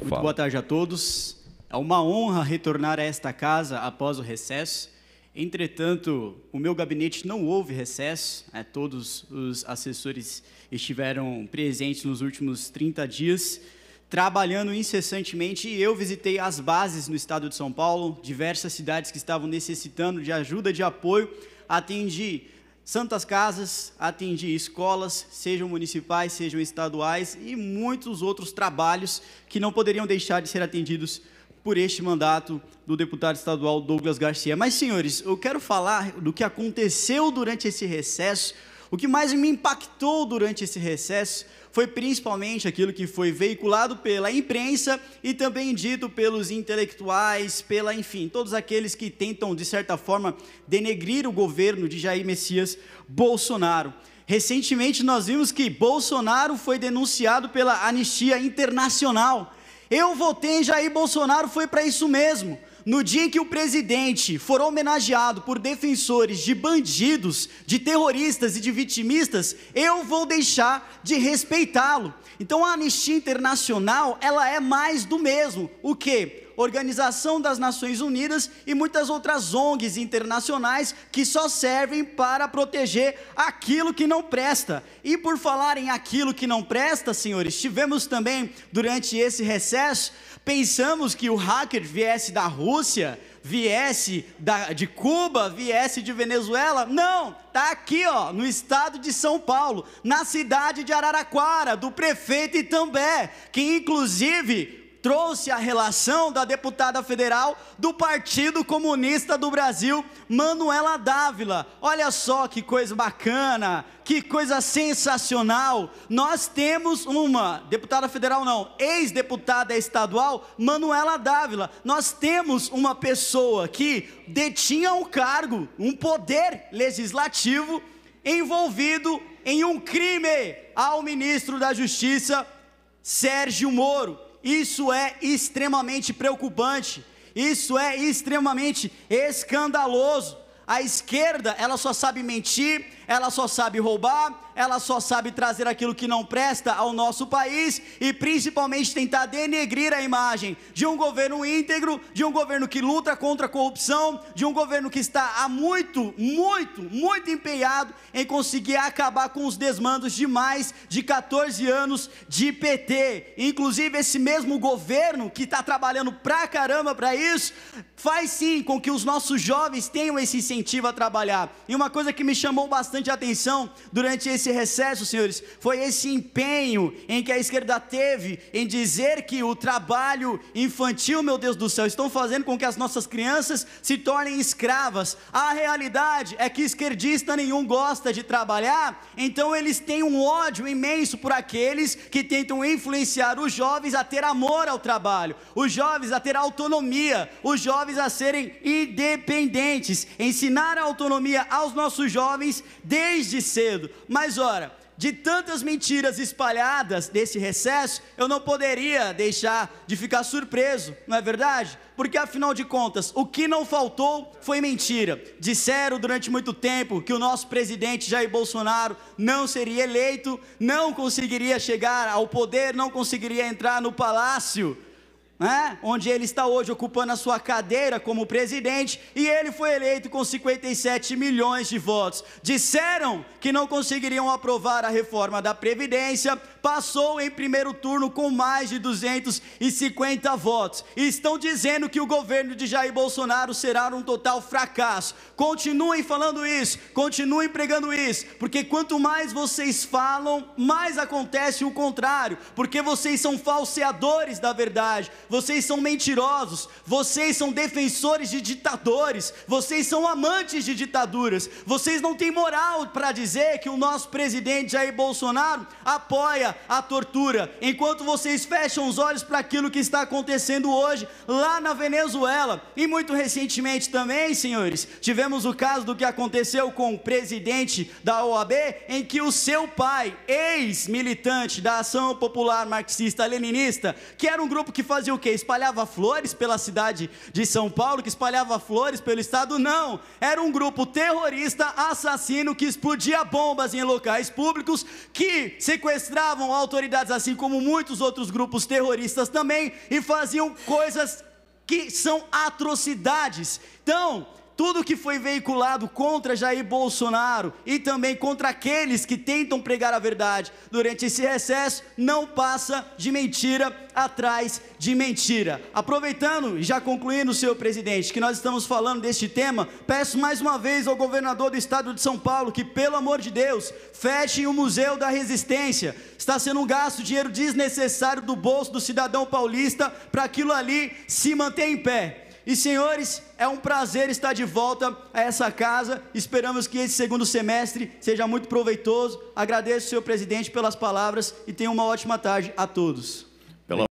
Muito fala. Boa tarde a todos. É uma honra retornar a esta casa após o recesso. Entretanto, o meu gabinete não houve recesso, é, todos os assessores estiveram presentes nos últimos 30 dias, trabalhando incessantemente, e eu visitei as bases no estado de São Paulo, diversas cidades que estavam necessitando de ajuda, de apoio, atendi santas casas, atingir escolas, sejam municipais, sejam estaduais e muitos outros trabalhos que não poderiam deixar de ser atendidos por este mandato do deputado estadual Douglas Garcia. Mas, senhores, eu quero falar do que aconteceu durante esse recesso o que mais me impactou durante esse recesso foi principalmente aquilo que foi veiculado pela imprensa e também dito pelos intelectuais, pela, enfim, todos aqueles que tentam, de certa forma, denegrir o governo de Jair Messias Bolsonaro. Recentemente nós vimos que Bolsonaro foi denunciado pela Anistia Internacional. Eu votei em Jair Bolsonaro foi para isso mesmo no dia em que o presidente for homenageado por defensores de bandidos, de terroristas e de vitimistas, eu vou deixar de respeitá-lo. Então a Anistia Internacional, ela é mais do mesmo. O que? Organização das Nações Unidas e muitas outras ONGs internacionais que só servem para proteger aquilo que não presta. E por falar em aquilo que não presta, senhores, tivemos também durante esse recesso, pensamos que o hacker viesse da Rússia, viesse da, de Cuba, viesse de Venezuela. Não, tá aqui, ó, no estado de São Paulo, na cidade de Araraquara, do prefeito Itambé, que inclusive trouxe a relação da deputada federal do Partido Comunista do Brasil, Manuela Dávila. Olha só que coisa bacana, que coisa sensacional. Nós temos uma deputada federal não, ex-deputada estadual, Manuela Dávila. Nós temos uma pessoa que detinha um cargo, um poder legislativo envolvido em um crime ao ministro da Justiça Sérgio Moro. Isso é extremamente preocupante. Isso é extremamente escandaloso. A esquerda, ela só sabe mentir, ela só sabe roubar, ela só sabe trazer aquilo que não presta ao nosso país e principalmente tentar denegrir a imagem de um governo íntegro, de um governo que luta contra a corrupção, de um governo que está há muito, muito, muito empenhado em conseguir acabar com os desmandos de mais de 14 anos de PT. Inclusive, esse mesmo governo que está trabalhando pra caramba para isso, faz sim com que os nossos jovens tenham esse incentivo a trabalhar. E uma coisa que me chamou bastante a atenção durante esse esse recesso, senhores, foi esse empenho em que a esquerda teve em dizer que o trabalho infantil, meu Deus do céu, estão fazendo com que as nossas crianças se tornem escravas. A realidade é que esquerdista nenhum gosta de trabalhar, então eles têm um ódio imenso por aqueles que tentam influenciar os jovens a ter amor ao trabalho, os jovens a ter autonomia, os jovens a serem independentes, ensinar a autonomia aos nossos jovens desde cedo. Mas mas ora, de tantas mentiras espalhadas nesse recesso, eu não poderia deixar de ficar surpreso, não é verdade? Porque afinal de contas, o que não faltou foi mentira. Disseram durante muito tempo que o nosso presidente Jair Bolsonaro não seria eleito, não conseguiria chegar ao poder, não conseguiria entrar no palácio né? onde ele está hoje ocupando a sua cadeira como presidente, e ele foi eleito com 57 milhões de votos. Disseram que não conseguiriam aprovar a reforma da Previdência, passou em primeiro turno com mais de 250 votos. E estão dizendo que o governo de Jair Bolsonaro será um total fracasso. Continuem falando isso, continuem pregando isso, porque quanto mais vocês falam, mais acontece o contrário, porque vocês são falseadores da verdade vocês são mentirosos, vocês são defensores de ditadores, vocês são amantes de ditaduras, vocês não têm moral para dizer que o nosso presidente Jair Bolsonaro apoia a tortura, enquanto vocês fecham os olhos para aquilo que está acontecendo hoje lá na Venezuela. E muito recentemente também, senhores, tivemos o caso do que aconteceu com o presidente da OAB, em que o seu pai, ex-militante da Ação Popular Marxista Leninista, que era um grupo que fazia o que espalhava flores pela cidade de São Paulo, que espalhava flores pelo estado, não. Era um grupo terrorista assassino que explodia bombas em locais públicos, que sequestravam autoridades assim como muitos outros grupos terroristas também e faziam coisas que são atrocidades. Então, tudo que foi veiculado contra Jair Bolsonaro e também contra aqueles que tentam pregar a verdade durante esse recesso não passa de mentira atrás de mentira. Aproveitando e já concluindo, senhor presidente, que nós estamos falando deste tema, peço mais uma vez ao governador do estado de São Paulo que, pelo amor de Deus, feche o Museu da Resistência. Está sendo um gasto dinheiro desnecessário do bolso do cidadão paulista para aquilo ali se manter em pé. E senhores, é um prazer estar de volta a essa casa. Esperamos que esse segundo semestre seja muito proveitoso. Agradeço, senhor presidente, pelas palavras e tenha uma ótima tarde a todos.